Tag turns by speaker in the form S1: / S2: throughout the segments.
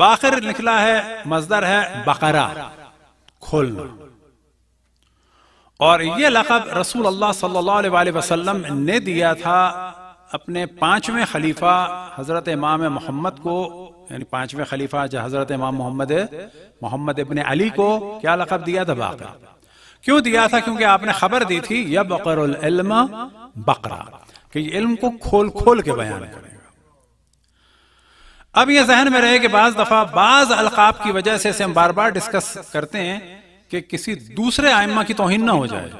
S1: बाखिर निकला है मजदर है बकरा खोलना और ये लकब रसूल अल्लाह सल्लल्लाहु अलैहि वसल्लम ने दिया था अपने पांचवें खलीफा हजरत इमाम मोहम्मद को यानी पांचवें खलीफा जो हजरत इमाम मोहम्मद मोहम्मद इबन अली को क्या लकब दिया था बाकर क्यों दिया था क्योंकि आपने खबर दी थी यह बकर बकरा कि इल्म को खोल खोल के बयान करें अब यह जहन में रहे कि बाज दफा बाज अलकाब की वजह से इसे हम बार बार डिस्कस करते हैं कि किसी दूसरे आयमा की तोहिन ना हो जाए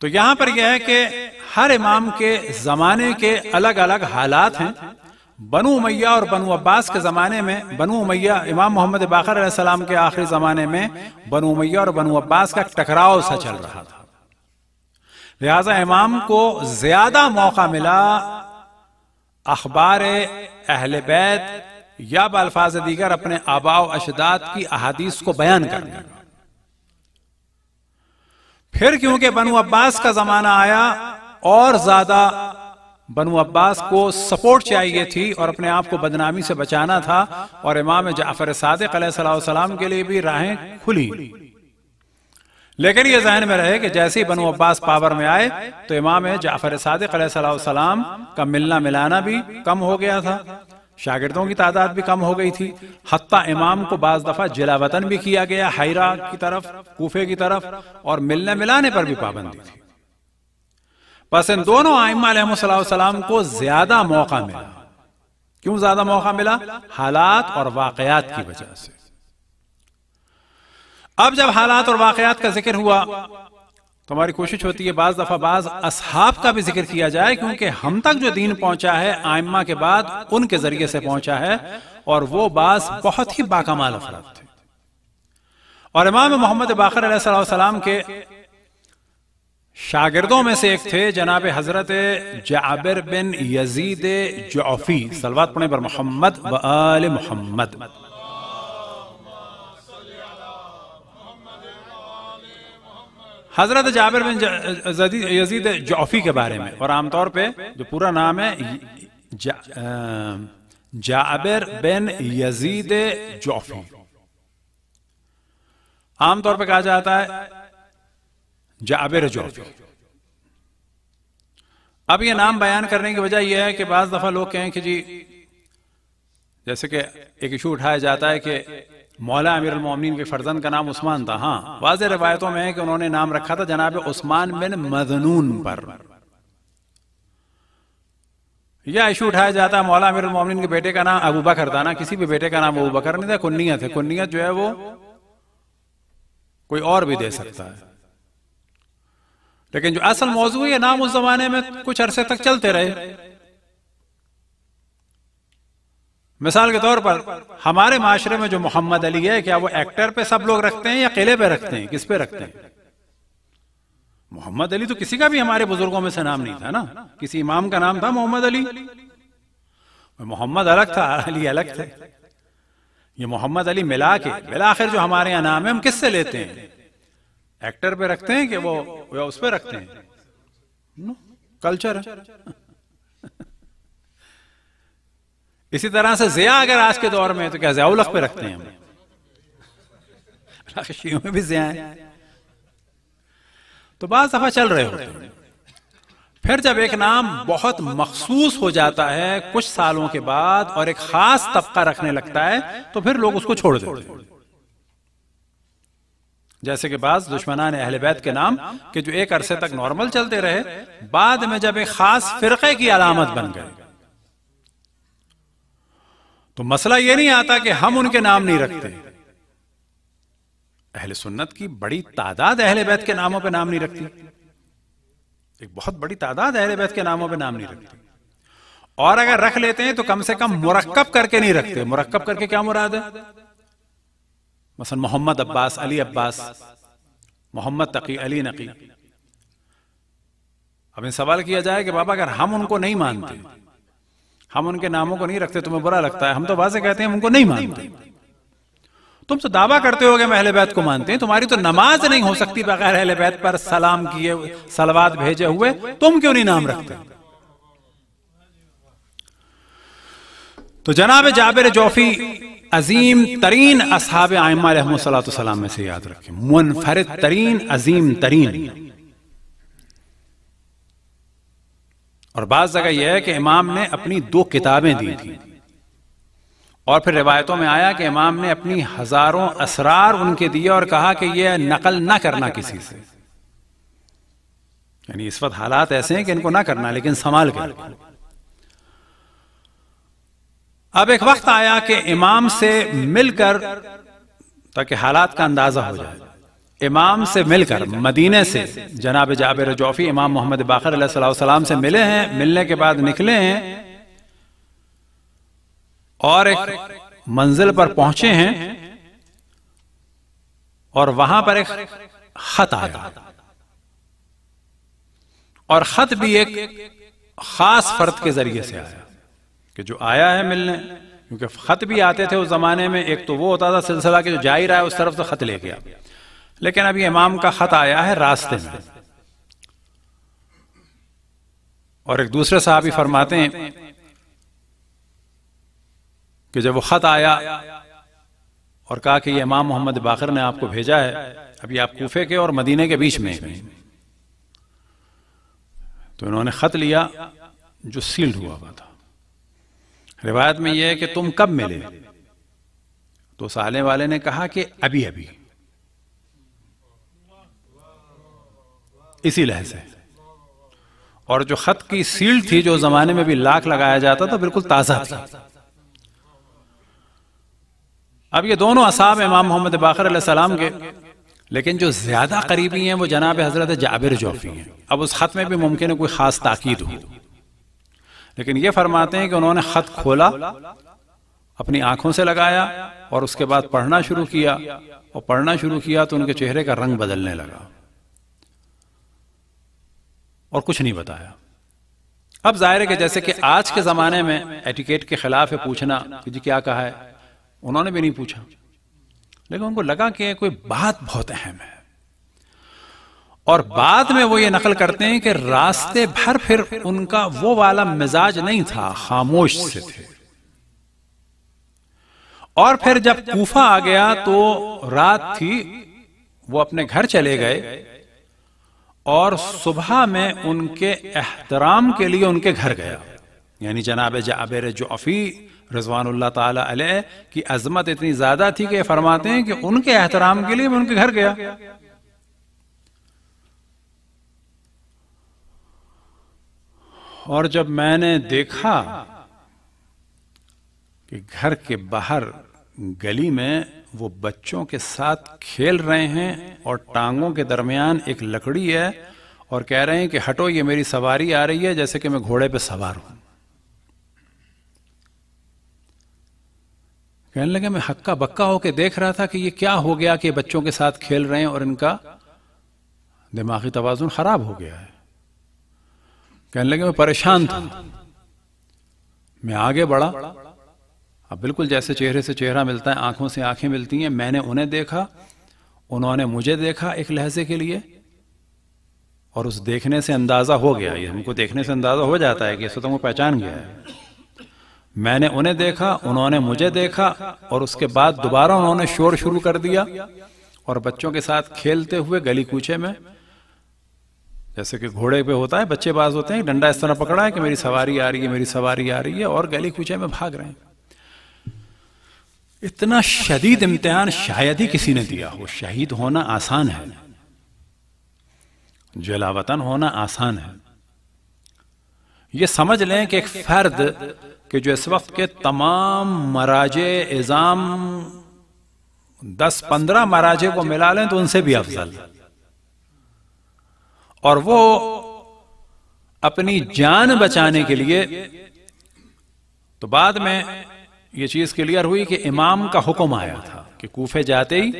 S1: तो यहां पर यह है कि हर इमाम के जमाने के अलग अलग हालात हैं बनु उमैया और बनु अब्बास के ज़माने में बनु उमैया इमाम मोहम्मद बाखर सलाम के आखिरी ज़माने में बनु उमैया और बनु अब्बास का टकराव सा चल रहा था लिहाजा इमाम को ज्यादा मौका मिला अखबार अहल बैत या बल्फाज दीगर अपने आबाव अशदात की अहादीस को बयान करना फिर क्योंकि बनु अब्बास का जमाना आया और ज्यादा बनु अब्बास को सपोर्ट चाहिए थी और अपने आप को बदनामी से बचाना था और इमाम जाफर सादिक सलाम के लिए भी राहें खुली लेकिन ये जहन में रहे कि जैसे ही बनु अब्बास पावर में आए तो इमाम जाफर सलाम का मिलना मिलाना भी कम हो गया था शागिर्दों की तादाद भी कम हो गई थी हती इमाम को बाज दफ़ा जिला वतन भी किया गया हैरा की तरफ कूफे की तरफ और मिलने मिलाने पर भी पाबंदी थी बस इन दोनों आइमाम को ज्यादा मौका मिला क्यों ज्यादा मौका मिला हालात और वाकयात की वजह से अब जब हालात और वाकयात का जिक्र हुआ तो हमारी कोशिश होती है बाज दफा बाज असहाब का भी जिक्र किया जाए क्योंकि हम तक जो दीन पहुंचा है आयमा के बाद उनके जरिए से पहुंचा है और वो बाज बहुत ही बाकमाल अफराद थे और इमाम मोहम्मद बाखर सलाम के शागिर्दों में से एक थे जनाब हजरत जाबिर बिन यजीद जौफी सलवात पढ़े पर मोहम्मद व मोहम्मद हजरत जाबिर बिन यजीद जौफी के बारे में और आमतौर पे जो पूरा नाम है जाबिर बिन यजीद जौफी आमतौर पे कहा जाता है जाबिर जौफी अब ये नाम बयान करने की वजह यह है कि बाज दफा लोग कहें कि जी जैसे कि एक इशू उठाया जाता है कि मौला अमीर उलमिन के फर्जंद का नाम उस्मान था हाँ वाज रवायतों में है कि उन्होंने नाम रखा था जनाब उस्मान बिन मदनून पर यह इशू उठाया जाता है मौला अमीर उलमिन के बेटे का नाम अबू बकर था ना किसी भी बेटे का नाम अबू बकर नहीं था कुन्नियत है कुन्नीत जो है वो कोई और भी दे सकता है लेकिन जो असल मौजू है नाम उस जमाने में कुछ अरसे तक चलते रहे मिसाल के तौर पर हमारे माशरे में जो मोहम्मद अली है क्या वो एक्टर पे सब लोग रखते हैं या किले पे रखते हैं किस पे रखते हैं मोहम्मद अली तो किसी का भी हमारे बुजुर्गों में से नाम नहीं था ना किसी इमाम का नाम था मोहम्मद अली मोहम्मद अलग था अली अलग थे ये मोहम्मद अली मिला के बिलाखिर जो हमारे यहाँ नाम है हम किससे लेते हैं एक्टर पे रखते हैं कि वो उस पर रखते हैं कल्चर है इसी तरह से जिया अगर आज के दौर में तो क्या जयाउल पे रखते हैं हम राशियों में भी जया है तो बात सफा चल रहे होते हैं फिर जब एक नाम बहुत मखसूस हो जाता है कुछ सालों के बाद और एक खास तबका रखने लगता है तो फिर लोग उसको छोड़ देते हैं जैसे कि बाज दुश्मनान अहल बैत के नाम के जो एक अरसे तक नॉर्मल चलते रहे बाद में जब एक खास फिरके की अलामत बन गए तो मसला यह नहीं आता कि हम उनके नाम नहीं रखते अहल सुन्नत की बड़ी तादाद अहल बैत के नामों पर नाम नहीं रखती एक बहुत बड़ी तादाद अहल बैत के नामों पर नाम नहीं रखती और अगर रख लेते हैं तो कम से कम मुरक्कब करके नहीं रखते मुरक्कब करके क्या मुराद है मसन मोहम्मद अब्बास अली अब्बास मोहम्मद तकी अली नकी अब सवाल किया जाए कि बाबा अगर हम उनको नहीं मानते हम उनके नामों को नहीं रखते तुम्हें बुरा लगता है हम तो वाजे कहते हैं उनको नहीं मानते तुम तो दावा करते हो गए मैं अहले बैत को मानते हैं तुम्हारी तो नमाज नहीं हो सकती बगैर अहले बैत पर सलाम किए सलवाद भेजे हुए तुम क्यों नहीं नाम रखते तो जनाब जाबिर जोफी अजीम तरीन असहाब आयमा सलाम में से याद रखें मुनफरद तरीन अजीम तरीन और बात जगह यह है कि इमाम ने अपनी दो किताबें दी थी और फिर रिवायतों में आया कि इमाम ने अपनी हजारों असरार उनके दिए और कहा कि यह नकल ना करना किसी से यानी इस वक्त हालात ऐसे हैं कि इनको ना करना लेकिन संभाल कर अब एक वक्त आया कि इमाम से मिलकर ताकि हालात का अंदाजा हो जाए इमाम से मिलकर मदीने से जनाब जाबिर जौफी इमाम मोहम्मद बाखर सलाम से मिले हैं मिलने के बाद निकले हैं और एक मंजिल पर पहुंचे हैं और वहां पर एक खत आया और खत भी एक खास फर्द के जरिए से आया कि जो आया है मिलने क्योंकि खत भी आते थे उस जमाने में एक तो वो होता था सिलसिला कि जो जा ही रहा है उस तरफ से खत लेके आ लेकिन अभी इमाम का खत आया है रास्ते में और एक दूसरे साहब ही फरमाते हैं कि जब वो खत आया और कहा कि ये इमाम मोहम्मद बाकर ने आपको भेजा है अभी आप कूफे के और मदीने के बीच में तो इन्होंने खत लिया जो सील्ड हुआ हुआ था रिवायत में यह है कि तुम कब मिले तो साले वाले ने कहा कि अभी अभी इसी लहज से और जो खत की सील थी जो जमाने में भी लाख लगाया जाता था बिल्कुल ताजा था अब ये दोनों असाब इमाम मोहम्मद बाखर सलाम के लेकिन जो ज्यादा करीबी हैं वो जनाब हजरत जाबिर जोफी हैं अब उस खत में भी मुमकिन है कोई खास ताकीद हो लेकिन ये फरमाते हैं कि उन्होंने खत खोला अपनी आंखों से लगाया और उसके बाद पढ़ना शुरू किया और पढ़ना शुरू किया तो उनके चेहरे का रंग बदलने लगा और कुछ नहीं बताया अब जाहिर है कि जैसे कि आज के जमाने में एटिकेट के खिलाफ है पूछना कि जी क्या कहा है उन्होंने भी नहीं पूछा लेकिन उनको लगा कि कोई बात बहुत अहम है और बाद में वो ये नकल करते हैं कि रास्ते भर फिर उनका वो वाला मिजाज नहीं था खामोश से थे और फिर जब कूफा आ गया तो रात थी वो अपने घर चले गए और सुबह में उनके एहतराम के लिए उनके घर गया यानी जनाब जो अफी रजवान तल की अजमत इतनी ज्यादा थी कि फरमाते हैं कि उनके एहतराम के लिए मैं उनके घर गया और जब मैंने देखा कि घर के बाहर गली में वो बच्चों के साथ खेल रहे हैं और टांगों के दरमियान एक लकड़ी है और कह रहे हैं कि हटो ये मेरी सवारी आ रही है जैसे कि मैं घोड़े पे सवार हूं कहने लगे मैं हक्का बक्का होके देख रहा था कि ये क्या हो गया कि बच्चों के साथ खेल रहे हैं और इनका दिमागी तोज़ुन खराब हो गया है कहने लगे मैं परेशान था मैं आगे बढ़ा अब बिल्कुल जैसे चेहरे से चेहरा मिलता है आंखों से आंखें मिलती हैं मैंने उन्हें देखा उन्होंने मुझे देखा एक लहजे के लिए और उस देखने से अंदाज़ा हो गया ये हमको देखने से अंदाज़ा हो जाता है कि इसे तो वो पहचान गया है मैंने उन्हें देखा उन्होंने मुझे देखा और उसके बाद दोबारा उन्होंने शोर शुरू कर दिया और बच्चों के साथ खेलते हुए गली कूचे में जैसे कि घोड़े पे होता है बच्चे बाज होते हैं डंडा इस तरह पकड़ा है कि मेरी सवारी आ रही है मेरी सवारी आ रही है और गली कूचे में भाग रहे हैं इतना शदीद इम्तहान शायद ही किसी ने दिया हो शहीद होना आसान है जलावतन होना आसान है यह समझ लें कि एक फर्द के जो इस वक्त के तमाम मराजे इज़ाम दस पंद्रह मराजे को मिला लें तो उनसे भी अफजल और वो अपनी जान बचाने के लिए तो बाद में ये चीज क्लियर हुई कि इमाम का हुक्म आया था कि कूफे जाते ही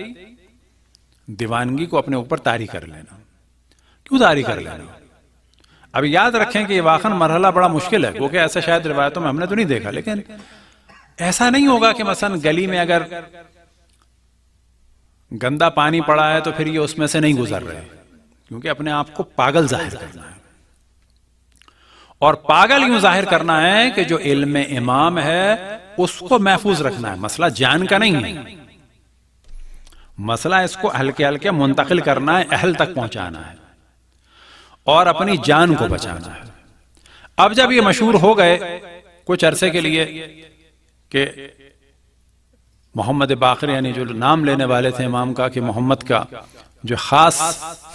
S1: दीवानगी को अपने ऊपर तारी कर लेना क्यों तारी कर लेना अब याद रखें कि वाखन मरहला बड़ा मुश्किल है क्योंकि ऐसा शायद रिवायतों में हमने तो नहीं देखा लेकिन ऐसा नहीं होगा कि मसन गली में अगर गंदा पानी पड़ा है तो फिर ये उसमें से नहीं गुजर रहे क्योंकि अपने आप को पागल जाहिर करना है और पागल यूं जाहिर करना है कि जो इल्म इमाम है उसको महफूज रखना है मसला जान का नहीं है मसला इसको हल्के हल्के मुंतकिल करना है अहल तक पहुंचाना है और अपनी जान को बचाना है अब जब ये मशहूर हो गए कुछ अरसे के लिए कि मोहम्मद बाकर यानी जो नाम लेने वाले थे इमाम का कि मोहम्मद का जो खास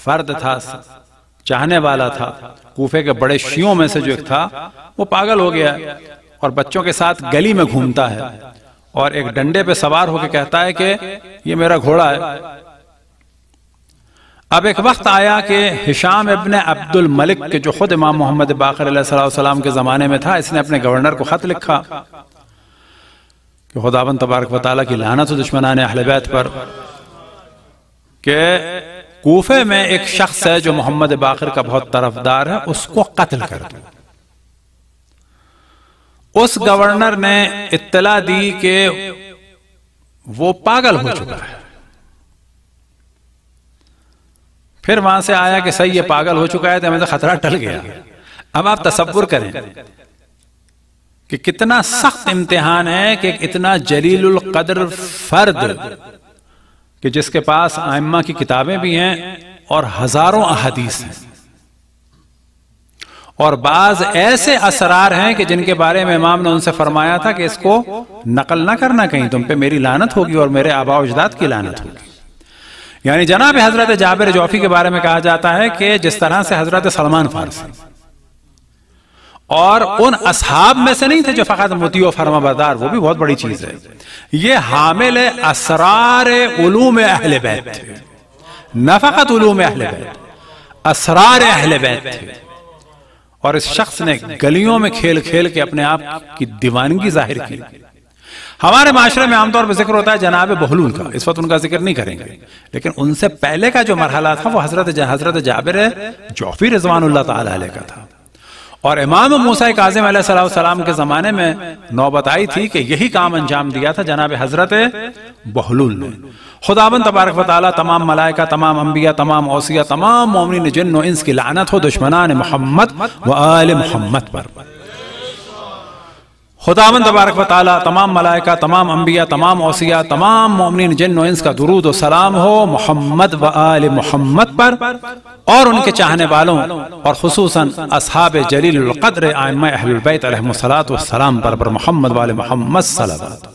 S1: फर्द था चाहने वाला था कूफे के बड़े शियों में से जो एक था वो पागल हो गया और बच्चों के साथ गली में घूमता है और एक डंडे पे सवार होकर कहता है कि ये मेरा घोड़ा है अब एक वक्त आया कि हिशाम इबन अब्दुल मलिक के जो खुद इमाम मोहम्मद बाकर सलाम के ज़माने में था इसने अपने गवर्नर को ख़त लिखा कि खुदाबन तबारक वाली की से दुश्मन ने अहलबैत पर के कोफे में एक शख्स है जो मोहम्मद बाकर का बहुत तरफदार है उसको कत्ल कर दिया उस गवर्नर ने इत्तला दी कि वो पागल हो चुका है फिर वहां से आया कि सही ये पागल हो चुका है तो हमें तो खतरा टल गया अब आप तस्वुर करें कि कितना सख्त इम्तिहान है कि इतना जलील कदर फर्द कि जिसके पास आयमा की किताबें भी हैं और हजारों अहादीस हैं और बाज ऐसे असरार हैं कि जिनके बारे में इमाम ने उनसे फरमाया था कि इसको नकल ना करना कहीं तुम पे मेरी लानत होगी और मेरे आबा की लानत होगी यानी जनाब हजरत जाबिर जौफी के बारे में कहा जाता है कि जिस तरह से हजरत सलमान फारसी और उन असहाब में से नहीं थे जो फकत मुतियो फर्मा बदार वो भी बहुत बड़ी चीज है ये हामिल असरार उलूम अहल बैत न फकत उलूम अहल बैत असरार अहल बैत थे और इस शख्स ने गलियों में खेल खेल के अपने आप की दीवानगी जाहिर की हमारे माशरे में आमतौर पर जिक्र होता है जनाब बहलूल का इस वक्त उनका जिक्र नहीं करेंगे लेकिन उनसे पहले का जो मरहला था वो हजरत हजरत जाबिर जौफी रजवान का था और इमाम मूसा काजिम सलाम के ज़माने में नौबत आई थी कि यही काम अंजाम दिया था जनाब हज़रत बहलूल ने खुदाबन तबारक वाली तमाम मलाइका तमाम अम्बिया तमाम ओसिया तमाम मोमिन जिन इंस की लानत हो दुश्मनान मोहम्मद व आल मोहम्मद पर खुदावन तबारक वाली तमाम मलाइका तमाम अम्बिया तमाम ओसिया तमाम मोमिन जिन इंस का दरूद व सलाम हो मोहम्मद व आल मोहम्मद पर और उनके चाहने वालों और खसूस असहाब जलीलक़द्र आम अहलबैत सलाम पर, पर मोहम्मद वाल मोहम्मद सलाम